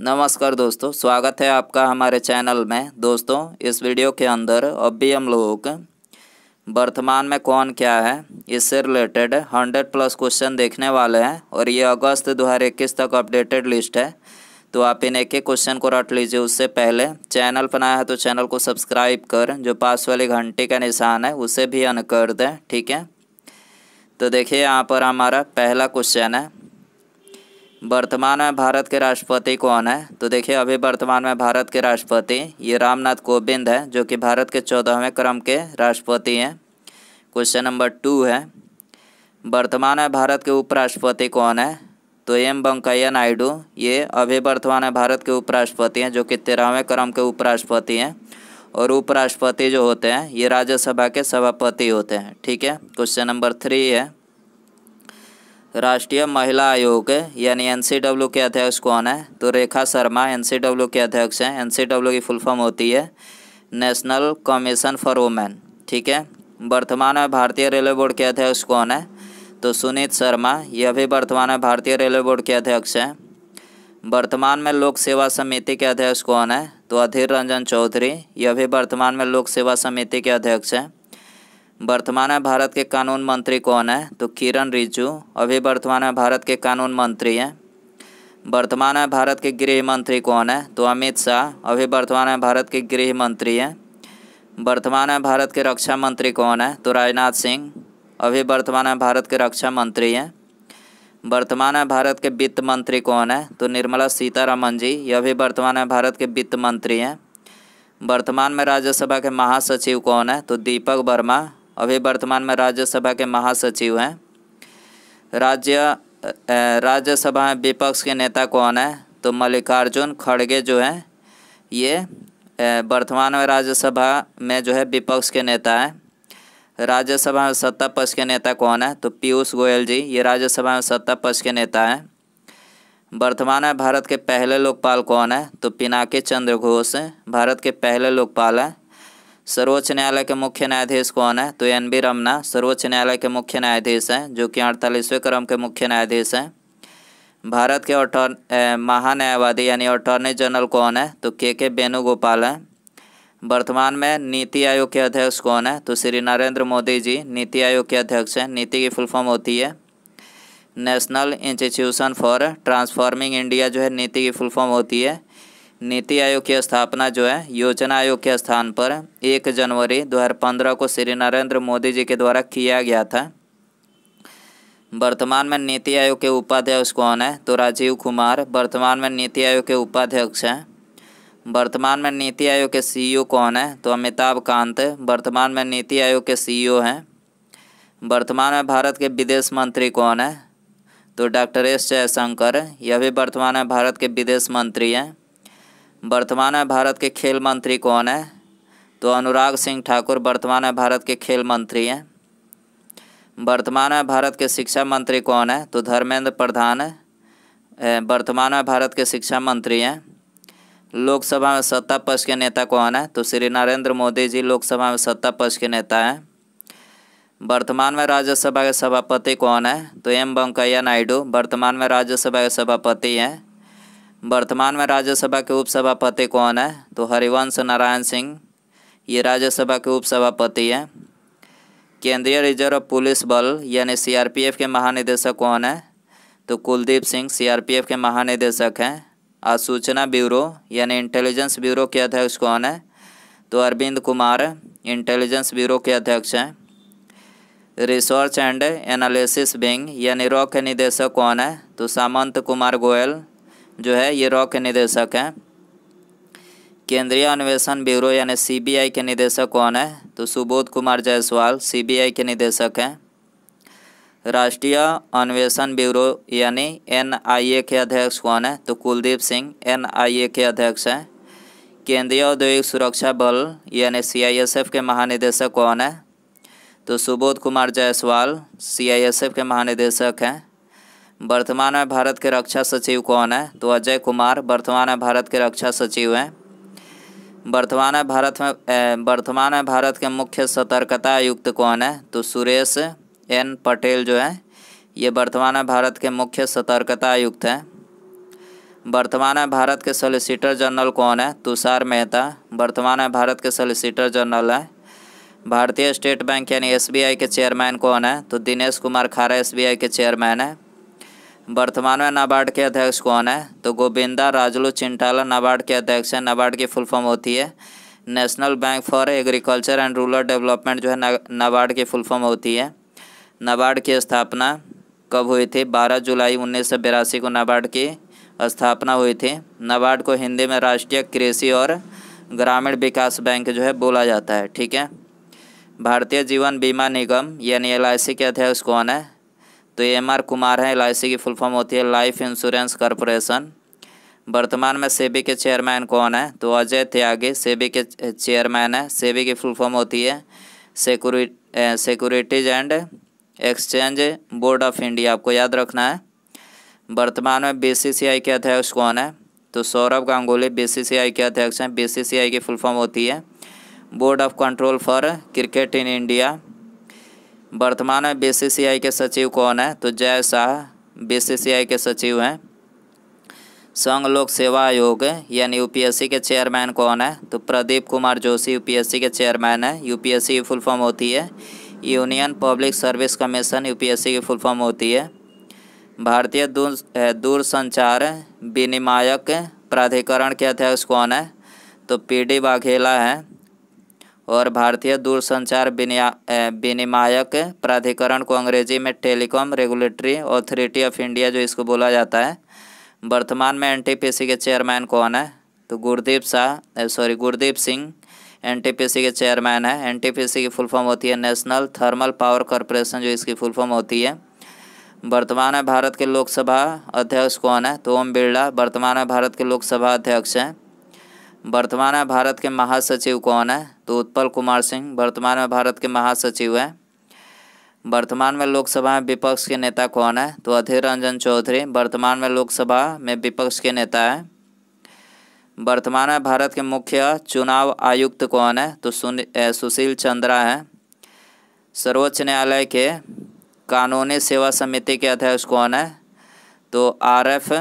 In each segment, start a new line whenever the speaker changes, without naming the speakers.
नमस्कार दोस्तों स्वागत है आपका हमारे चैनल में दोस्तों इस वीडियो के अंदर अब भी हम लोग वर्तमान में कौन क्या है इससे रिलेटेड हंड्रेड प्लस क्वेश्चन देखने वाले हैं और ये अगस्त दो हज़ार इक्कीस तक अपडेटेड लिस्ट है तो आप इन एक एक क्वेश्चन को रट लीजिए उससे पहले चैनल बनाया है तो चैनल को सब्सक्राइब कर जो पास वाली घंटे का निशान है उसे भी अन कर दें ठीक है तो देखिए यहाँ पर हमारा पहला क्वेश्चन है वर्तमान में भारत के राष्ट्रपति कौन है तो देखिए अभी वर्तमान में भारत के राष्ट्रपति ये रामनाथ कोविंद है जो कि भारत के चौदहवें क्रम के राष्ट्रपति हैं क्वेश्चन नंबर टू है वर्तमान में भारत के उपराष्ट्रपति कौन है तो एम वेंकैया नायडू ये अभी वर्तमान में भारत के उपराष्ट्रपति हैं जो कि तेरहवें क्रम के उपराष्ट्रपति हैं और उपराष्ट्रपति जो होते हैं ये राज्यसभा के सभापति होते हैं ठीक है क्वेश्चन नंबर थ्री है राष्ट्रीय महिला आयोग यानी एन के अध्यक्ष कौन है तो रेखा शर्मा एन के अध्यक्ष हैं एन की फुल फॉर्म होती है नेशनल कमीशन फॉर वुमेन ठीक है वर्तमान में भारतीय रेलवे बोर्ड के अध्यक्ष कौन है तो सुनीत शर्मा यह भी वर्तमान में भारतीय रेलवे बोर्ड के अध्यक्ष हैं वर्तमान में लोक सेवा समिति के अध्यक्ष कौन है तो अधीर रंजन चौधरी यह भी वर्तमान में लोक सेवा समिति के अध्यक्ष हैं वर्तमान में भारत के कानून मंत्री कौन है तो किरण रिजू अभी वर्तमान में भारत के कानून मंत्री हैं वर्तमान में भारत के गृह मंत्री कौन है तो अमित शाह अभी वर्तमान में भारत के गृह मंत्री हैं वर्तमान में भारत के रक्षा मंत्री कौन है तो राजनाथ सिंह अभी वर्तमान में भारत के रक्षा मंत्री हैं वर्तमान में भारत के वित्त मंत्री कौन है तो निर्मला सीतारमन जी ये अभी वर्तमान में भारत के वित्त मंत्री हैं वर्तमान में राज्यसभा के महासचिव कौन है तो दीपक वर्मा अभी वर्तमान में राज्यसभा के महासचिव हैं राज्य राज्यसभा में विपक्ष के नेता कौन है तो मल्लिकार्जुन खड़गे जो हैं ये वर्तमान में राज्यसभा में जो है विपक्ष के नेता हैं राज्यसभा में सत्ता पक्ष के नेता कौन है तो पीयूष गोयल जी ये राज्यसभा में सत्ता पक्ष के नेता हैं वर्तमान में भारत के पहले लोकपाल कौन है तो पिनाकी चंद्र घोष भारत के पहले लोकपाल हैं सर्वोच्च न्यायालय के मुख्य न्यायाधीश कौन है तो एन बी रमना सर्वोच्च न्यायालय के मुख्य न्यायाधीश हैं जो कि अड़तालीसवें क्रम के मुख्य न्यायाधीश हैं भारत के अटॉर्न महान्यायवादी यानी अटॉर्नी जनरल कौन है तो के के वेणुगोपाल हैं वर्तमान में नीति आयोग के अध्यक्ष कौन है तो श्री नरेंद्र मोदी जी नीति आयोग के अध्यक्ष हैं नीति की फुल फॉर्म होती है National Institution for Transforming India जो है नीति की फुल फॉर्म होती है नीति आयोग की स्थापना जो है योजना आयोग के स्थान पर एक जनवरी 2015 को श्री नरेंद्र मोदी जी के द्वारा किया गया था वर्तमान में नीति आयोग के उपाध्यक्ष कौन है तो राजीव कुमार वर्तमान में नीति आयोग के उपाध्यक्ष हैं वर्तमान में नीति आयोग के सीईओ e कौन है तो अमिताभ कांत वर्तमान में नीति आयोग के सी e हैं वर्तमान में भारत के विदेश मंत्री कौन है तो डॉक्टर एस जयशंकर यह भी वर्तमान में भारत के विदेश मंत्री हैं वर्तमान में भारत के खेल मंत्री कौन है तो अनुराग सिंह ठाकुर वर्तमान में भारत के खेल मंत्री हैं वर्तमान में भारत के शिक्षा मंत्री कौन है तो धर्मेंद्र प्रधान है वर्तमान में भारत के शिक्षा मंत्री हैं लोकसभा में सत्ता पक्ष के नेता कौन है तो श्री नरेंद्र मोदी जी लोकसभा में सत्ता पक्ष के नेता हैं वर्तमान में राज्यसभा के सभापति कौन है तो एम वेंकैया नायडू वर्तमान में राज्यसभा के सभापति हैं वर्तमान में राज्यसभा के उपसभापति कौन है तो हरिवंश नारायण सिंह ये राज्यसभा के उपसभापति हैं केंद्रीय रिजर्व पुलिस बल यानी सीआरपीएफ के महानिदेशक कौन है तो कुलदीप सिंह सीआरपीएफ के महानिदेशक हैं और सूचना ब्यूरो यानी इंटेलिजेंस ब्यूरो के अध्यक्ष कौन है तो अरविंद कुमार इंटेलिजेंस ब्यूरो के अध्यक्ष हैं रिसर्च एंड एनालिसिस विंग यानी रॉ के निदेशक कौन है तो सामंत कुमार गोयल जो है ये रॉ के निदेशक हैं केंद्रीय अन्वेषण ब्यूरो यानी सीबीआई के निदेशक कौन है तो सुबोध कुमार जायसवाल सीबीआई के निदेशक हैं राष्ट्रीय अन्वेषण ब्यूरो यानी एनआईए के अध्यक्ष कौन है तो कुलदीप सिंह एनआईए के अध्यक्ष हैं केंद्रीय औद्योगिक सुरक्षा बल यानी सीआईएसएफ के महानिदेशक कौन है तो सुबोध कुमार जायसवाल सी के महानिदेशक हैं वर्तमान में भारत के रक्षा सचिव कौन है तो अजय कुमार वर्तमान में भारत के रक्षा सचिव हैं वर्तमान में भारत में वर्तमान में भारत के मुख्य सतर्कता आयुक्त कौन है तो सुरेश एन पटेल जो है ये वर्तमान में भारत के मुख्य सतर्कता आयुक्त हैं वर्तमान में भारत के सॉलिसिटर जनरल कौन है तुषार मेहता वर्तमान में भारत के सॉलिसिटर जनरल हैं भारतीय स्टेट बैंक यानी एसबीआई के चेयरमैन कौन है तो दिनेश कुमार खारा एसबीआई के चेयरमैन है वर्तमान में नाबार्ड के अध्यक्ष कौन है तो गोविंदा राजलू चिंटाला नाबार्ड के अध्यक्ष हैं नाबार्ड की फुल फॉर्म होती है national bank for agriculture and rural development जो है नाबार्ड की फुल फॉर्म होती है नाबार्ड की स्थापना कब हुई थी बारह जुलाई उन्नीस को नाबार्ड की स्थापना हुई थी नाबार्ड को हिंदी में राष्ट्रीय कृषि और ग्रामीण विकास बैंक जो है बोला जाता है ठीक है भारतीय जीवन बीमा निगम यानी एल के अध्यक्ष कौन है तो एम आर कुमार हैं एल की फुल फॉर्म होती है लाइफ इंश्योरेंस कॉरपोरेशन वर्तमान में सेबी के चेयरमैन कौन है तो अजय त्यागी सेबी के चेयरमैन है सेबी की फुल फॉर्म होती है security securities and exchange board of India आपको याद रखना है वर्तमान में बीसीसीआई के अध्यक्ष कौन है तो सौरभ गांगुली बीसीसीआई के अध्यक्ष हैं बीसीसीआई की फुल फॉर्म होती है board of control for cricket in India वर्तमान में बीसीसीआई के सचिव कौन है तो जय शाह बीसीसीआई के सचिव हैं संघ लोक सेवा आयोग यानी यूपीएससी के चेयरमैन कौन है तो प्रदीप कुमार जोशी यूपीएससी के चेयरमैन है यूपीएससी की फुल फॉर्म होती है union public service commission UPSC की फुल फॉर्म होती है भारतीय दूर संचार विनिमायक प्राधिकरण के अध्यक्ष कौन है तो पी डी बाघेला हैं और भारतीय दूरसंचार विनिमायक प्राधिकरण को अंग्रेजी में telecom regulatory authority of India जो इसको बोला जाता है वर्तमान में एनटीपीसी के चेयरमैन कौन है तो गुरदीप शाह सॉरी गुरदीप सिंह एनटीपीसी के चेयरमैन है एनटीपीसी की फुल फॉर्म होती है नेशनल थर्मल पावर कॉरपोरेशन जो इसकी फुल फॉर्म होती है वर्तमान में भारत के लोकसभा अध्यक्ष कौन है तो ओम बिरला वर्तमान में भारत के लोकसभा अध्यक्ष हैं वर्तमान में भारत के महासचिव कौन है तो उत्पल कुमार सिंह वर्तमान में भारत के महासचिव हैं वर्तमान में लोकसभा में विपक्ष के नेता कौन है तो अधीर रंजन चौधरी वर्तमान में लोकसभा में विपक्ष के नेता हैं वर्तमान में भारत के मुख्य चुनाव आयुक्त कौन है तो सुशील चंद्रा हैं सर्वोच्च न्यायालय के कानूनी सेवा समिति के अध्यक्ष कौन है तो आर एफ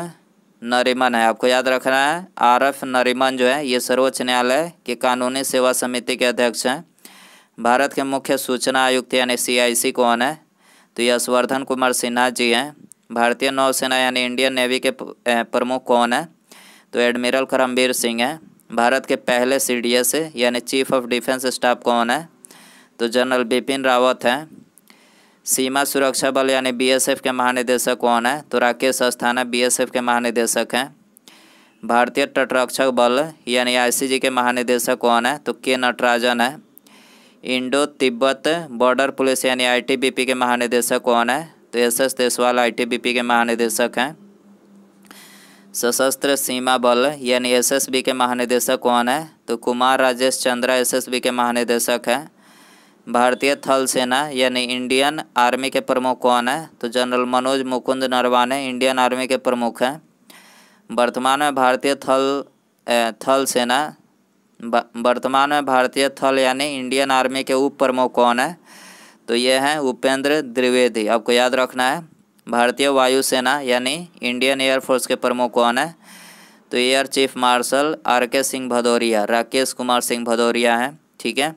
नरिमन है आपको याद रखना है आर एफ नरिमन जो है ये सर्वोच्च न्यायालय के कानूनी सेवा समिति के अध्यक्ष हैं भारत के मुख्य सूचना आयुक्त यानी सी कौन है तो यशवर्धन कुमार सिन्हा जी हैं भारतीय नौसेना यानी इंडियन नेवी के प्रमुख कौन है तो एडमिरल करमबीर सिंह हैं भारत के पहले सी डी एस यानी चीफ ऑफ डिफेंस स्टाफ कौन है तो जनरल बिपिन रावत हैं सीमा सुरक्षा बल यानी बीएसएफ के महानिदेशक कौन है तो राकेश अस्थाना बीएसएफ के महानिदेशक हैं भारतीय तटरक्षक बल यानी आईसीजी के महानिदेशक कौन है तो के नटराजन है इंडो तिब्बत बॉर्डर पुलिस यानी आईटीबीपी के महानिदेशक कौन है तो एस एस देसवाल आई के महानिदेशक हैं सशस्त्र सीमा बल यानी एस के महानिदेशक कौन है तो कुमार राजेश चंद्रा एस के महानिदेशक हैं भारतीय थल सेना यानी इंडियन आर्मी के प्रमुख कौन है तो general Manoj Mukund Naravane Indian army के प्रमुख हैं वर्तमान में भारतीय थल थल सेना वर्तमान में भारतीय थल यानी इंडियन आर्मी के उप प्रमुख कौन है तो ये हैं उपेंद्र द्विवेदी आपको याद रखना है भारतीय वायुसेना यानी इंडियन एयरफोर्स के प्रमुख कौन है तो एयर चीफ मार्शल आर के सिंह भदौरिया राकेश कुमार सिंह भदौरिया हैं ठीक है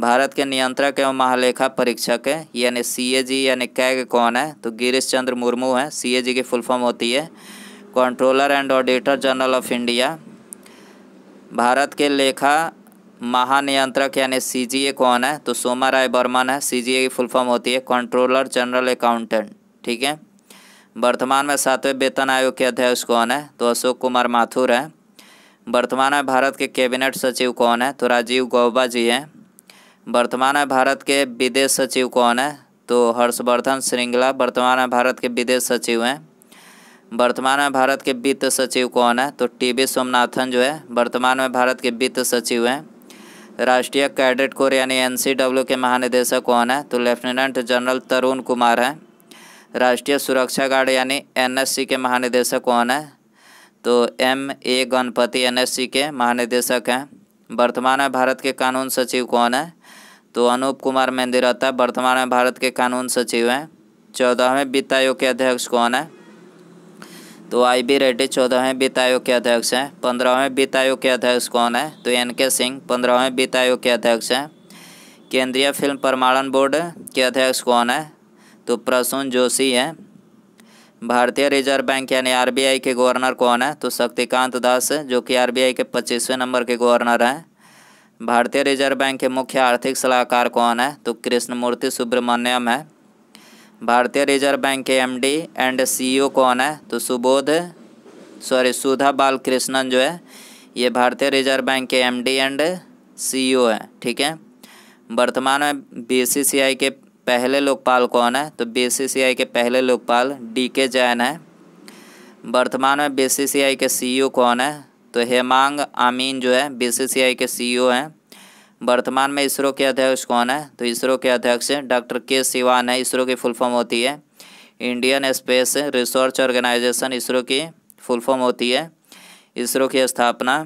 भारत के नियंत्रक एवं महालेखा परीक्षक है यानी सी ए जी यानी कैग कौन है तो गिरीश चंद्र मुर्मू है सी ए जी की फुल फॉर्म होती है controller and auditor general of India Bharat के लेखा महानियंत्रक यानी सी जी ए कौन है तो सोमा राय बर्मन है सी जी ए की फुल फॉर्म होती है कंट्रोलर जनरल अकाउंटेंट ठीक है वर्तमान में सातवें वेतन आयोग के अध्यक्ष कौन है तो अशोक कुमार माथुर है वर्तमान में भारत के कैबिनेट सचिव कौन है तो राजीव गौबा जी हैं वर्तमान में भारत के विदेश सचिव कौन है तो हर्षवर्धन श्रृंगला वर्तमान में भारत के विदेश सचिव हैं वर्तमान में भारत के वित्त सचिव कौन है तो टी वी सोमनाथन जो है वर्तमान में भारत के वित्त सचिव हैं राष्ट्रीय कैडेट कोर यानी एन के महानिदेशक कौन है तो लेफ्टिनेंट जनरल तरुण कुमार हैं राष्ट्रीय सुरक्षा गार्ड यानी एनएससी के महानिदेशक कौन है तो एम ए गणपति एनएससी के महानिदेशक हैं वर्तमान में भारत के कानून सचिव कौन है तो अनूप कुमार है वर्तमान में भारत के कानून सचिव हैं चौदहवें वित्त आयोग के अध्यक्ष कौन है तो आई बी रेड्डी चौदहवें वित्त आयोग के अध्यक्ष हैं पंद्रहवें वित्त आयोग के अध्यक्ष कौन है तो एन के सिंह पंद्रहवें वित्त आयोग के अध्यक्ष हैं केंद्रीय फिल्म प्रमाणन बोर्ड के अध्यक्ष कौन है तो प्रसून जोशी हैं भारतीय रिजर्व बैंक यानी आरबीआई के गवर्नर कौन है तो शक्तिकांत दास जो कि आरबीआई के पच्चीसवें नंबर के गवर्नर हैं भारतीय रिजर्व बैंक के मुख्य आर्थिक सलाहकार कौन है तो कृष्णमूर्ति सुब्रमण्यम है भारतीय रिजर्व बैंक के एमडी एंड सीईओ कौन है तो सुबोध सॉरी सुधा बाल कृष्णन जो है ये भारतीय रिजर्व बैंक के एमडी एंड सीईओ है ठीक है वर्तमान में बीसीसीआई के पहले लोकपाल कौन है तो बीसीसीआई के पहले लोकपाल डी के जैन है वर्तमान में बीसीसीआई के सीईओ e कौन है तो हेमांग आमीन जो है बीसीसीआई के सीईओ e हैं वर्तमान में इसरो के अध्यक्ष कौन है तो इसरो के अध्यक्ष डॉक्टर के सिवान है इसरो की फुल फॉर्म होती है Indian space research organisation ISRO की फुल फॉर्म होती है इसरो की स्थापना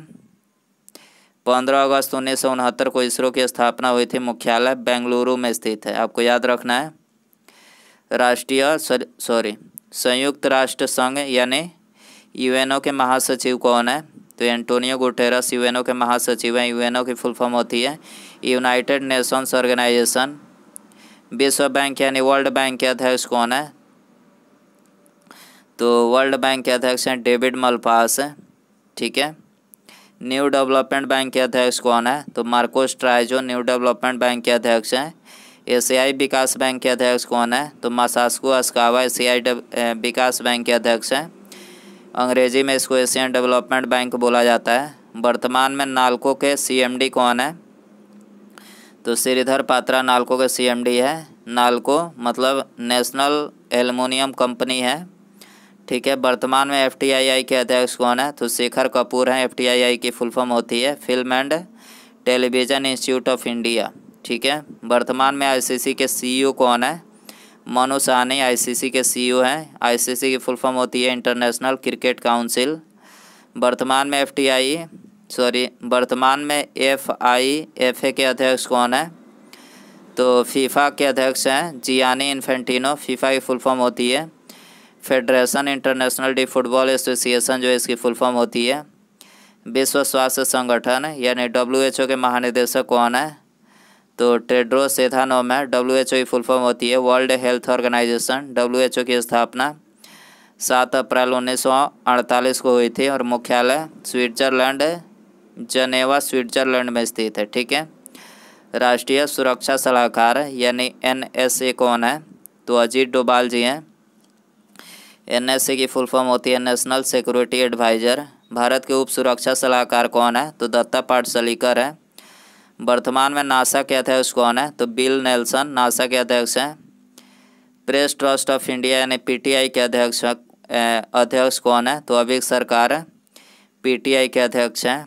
पंद्रह अगस्त उन्नीस सौ उनहत्तर को इसरो की स्थापना हुई थी मुख्यालय बेंगलुरु में स्थित है आपको याद रखना है राष्ट्रीय सॉरी संयुक्त राष्ट्र संघ यानी यूएनओ के महासचिव कौन है तो एंटोनियो गुटेरस यूएनओ के महासचिव हैं यूएनओ की फुल फॉर्म होती है यूनाइटेड नेशंस ऑर्गेनाइजेशन विश्व बैंक यानी वर्ल्ड बैंक के अध्यक्ष कौन है तो वर्ल्ड बैंक के अध्यक्ष हैं डेविड मलपास है ठीक है न्यू डेवलपमेंट बैंक के अध्यक्ष कौन है तो Marcos Troyjo new development bank के अध्यक्ष हैं एशियाई विकास बैंक के अध्यक्ष कौन है तो मसास्को अस्कावा एशियाई विकास बैंक के अध्यक्ष हैं अंग्रेजी में इसको एशियन डेवलपमेंट बैंक बोला जाता है वर्तमान में नालको के सीएमडी कौन है तो श्रीधर पात्रा नालको के सीएमडी है नालको मतलब नेशनल एलमोनियम कंपनी है ठीक है वर्तमान में एफटीआईआई के अध्यक्ष कौन है तो शेखर कपूर हैं एफटीआईआई की फुल फॉर्म होती है film and television institute of India ठीक है वर्तमान में आईसीसी के सीईओ e कौन है मनु सहनी आईसीसी के सीईओ e हैं आईसीसी की फुल फॉर्म होती है इंटरनेशनल क्रिकेट काउंसिल वर्तमान में एफटीआई सॉरी e, वर्तमान में एफ आई एफ ए के अध्यक्ष कौन है तो फीफा के अध्यक्ष हैं जियानी इन्फेंटिनो फीफा की फुल फॉर्म होती है federation international de football association जो इसकी फुल फॉर्म होती है विश्व स्वास्थ्य संगठन यानी डब्ल्यू एच ओ के महानिदेशक कौन है तो टेड्रोस एथानोम है डब्ल्यू एच ओ की फुल फॉर्म होती है world health organisation W H O की स्थापना सात अप्रैल उन्नीस सौ अड़तालीस को हुई थी और मुख्यालय स्विट्जरलैंड जनेवा स्विट्जरलैंड में स्थित है ठीक है राष्ट्रीय सुरक्षा सलाहकार यानी एन एस ए कौन है तो अजीत डोभाल जी हैं एन एस ए की फुल फॉर्म होती है नेशनल सिक्योरिटी एडवाइज़र भारत के उप सुरक्षा सलाहकार कौन है तो दत्ता पाठ सलीकर है वर्तमान में नासा के अध्यक्ष कौन है तो बिल नेल्सन नासा के अध्यक्ष हैं प्रेस ट्रस्ट ऑफ इंडिया यानी पीटीआई के अध्यक्ष अध्यक्ष कौन है तो अभी सरकार पीटीआई के अध्यक्ष हैं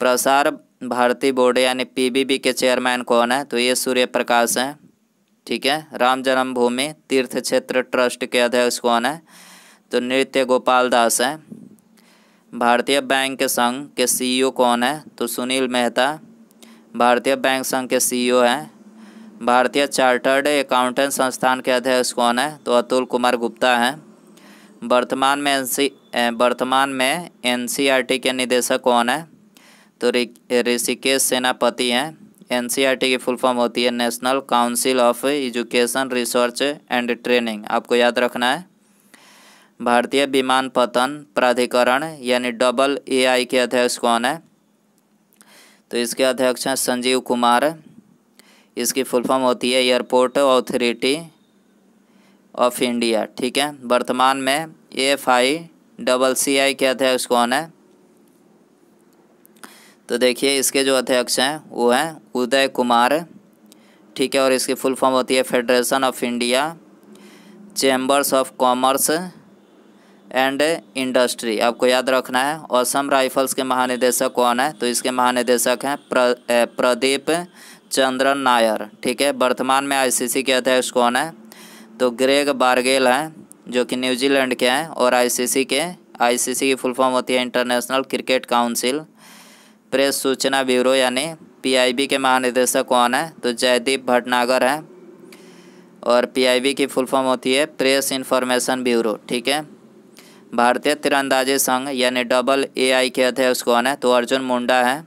प्रसार भारती बोर्ड यानी पीबीबी के चेयरमैन कौन है तो ये सूर्य प्रकाश हैं ठीक है राम जन्मभूमि तीर्थ क्षेत्र ट्रस्ट के अध्यक्ष कौन है तो नृत्य गोपाल दास हैं भारतीय बैंक के संघ के सीईओ कौन है तो सुनील मेहता भारतीय बैंक संघ के सीईओ e हैं भारतीय चार्टर्ड अकाउंटेंट संस्थान के अध्यक्ष कौन है तो अतुल कुमार गुप्ता हैं वर्तमान में एन वर्तमान में एन e के निदेशक कौन है तो ऋषिकेश सेनापति हैं एन e की फुल फॉर्म होती है national council of education research and training आपको याद रखना है भारतीय विमान पतन प्राधिकरण यानी डबल ए के अध्यक्ष कौन है तो इसके अध्यक्ष हैं संजीव कुमार इसकी फुल फॉर्म होती है एयरपोर्ट ऑथोरिटी ऑफ इंडिया ठीक है वर्तमान में एफ आई डबल सी आई के अध्यक्ष कौन है तो देखिए इसके जो अध्यक्ष हैं वो हैं उदय कुमार ठीक है और इसकी फुल फॉर्म होती है federation of India chambers of commerce and industry आपको याद रखना है असम राइफल्स के महानिदेशक कौन है तो इसके महानिदेशक हैं प्र, प्रदीप चंद्रन नायर ठीक है वर्तमान में आईसीसी के अध्यक्ष कौन है तो ग्रेग बारगेल हैं जो कि न्यूजीलैंड के हैं और आईसीसी के आईसीसी की फुल फॉर्म होती है इंटरनेशनल क्रिकेट काउंसिल प्रेस सूचना ब्यूरो यानी पीआईबी के महानिदेशक कौन है तो जयदीप भटनागर हैं और पीआईबी की फुल फॉर्म होती है प्रेस इन्फॉर्मेशन ब्यूरो ठीक है भारतीय तिरंदाजी संघ यानी डबल ए आई के अध्यक्ष कौन है तो अर्जुन मुंडा है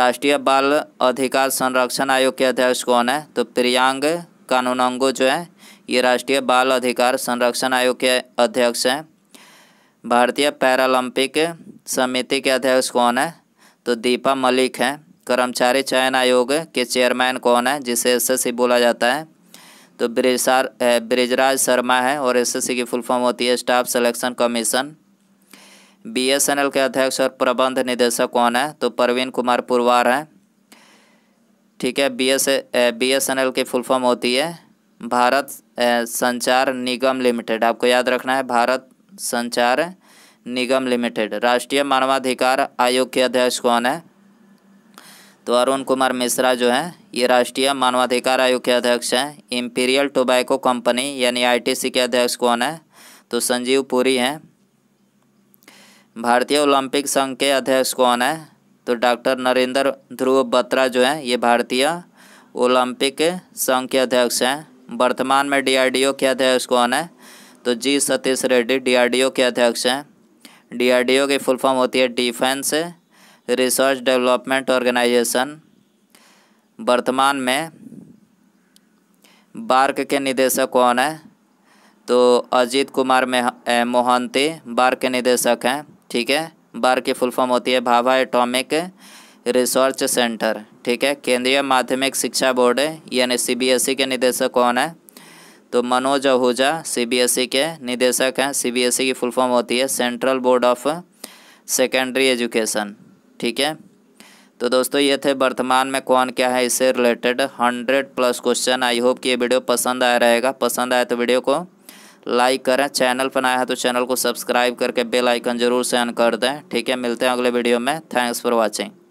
राष्ट्रीय बाल अधिकार संरक्षण आयोग के अध्यक्ष कौन है तो प्रियांग कानूनंगो जो है ये राष्ट्रीय बाल अधिकार संरक्षण आयोग के अध्यक्ष हैं भारतीय पैरालंपिक समिति के अध्यक्ष कौन है तो दीपा मलिक हैं कर्मचारी चयन आयोग के चेयरमैन कौन है जिसे एस बोला जाता है तो ब्रिजसार ब्रिजराज शर्मा है और एसएससी की फुल फॉर्म होती है स्टाफ सिलेक्शन कमीशन बीएसएनएल के अध्यक्ष और प्रबंध निदेशक कौन है तो प्रवीण कुमार पुरवार हैं ठीक है B S B S N L की फुल फॉर्म होती है भारत संचार निगम लिमिटेड आपको याद रखना है भारत संचार निगम लिमिटेड राष्ट्रीय मानवाधिकार आयोग के अध्यक्ष कौन है तो अरुण कुमार मिश्रा जो है ये राष्ट्रीय मानवाधिकार आयोग के अध्यक्ष हैं इम्पीरियल टोबैको कंपनी यानी आईटीसी के अध्यक्ष कौन है तो संजीव पुरी हैं भारतीय ओलंपिक संघ के अध्यक्ष कौन है तो डॉक्टर नरेंद्र ध्रुव बत्रा जो हैं ये भारतीय ओलंपिक संघ के अध्यक्ष हैं वर्तमान में डीआरडीओ के अध्यक्ष कौन है तो जी सतीश रेड्डी डीआरडीओ के अध्यक्ष हैं डीआरडीओ की फुल फॉर्म होती है डिफेंस रिसर्च डेवलपमेंट ऑर्गेनाइजेशन वर्तमान में बार्क के निदेशक कौन है तो अजीत कुमार मोहंती बार्क के निदेशक हैं ठीक है बार की फुल फॉर्म होती है भाभा एटॉमिक रिसर्च सेंटर ठीक है केंद्रीय माध्यमिक शिक्षा बोर्ड यानी सीबीएसई के निदेशक कौन है तो मनोज आहूजा सीबीएसई के निदेशक हैं सीबीएसई की फुल फॉर्म होती है central board of secondary education ठीक है तो दोस्तों ये थे वर्तमान में कौन क्या है इससे related hundred plus question I hope कि ये वीडियो पसंद आया रहेगा पसंद आया तो वीडियो को लाइक करें चैनल पर आया है तो चैनल को सब्सक्राइब करके बेल आइकन जरूर से ऑन कर दें ठीक है मिलते हैं अगले वीडियो में थैंक्स फॉर वॉचिंग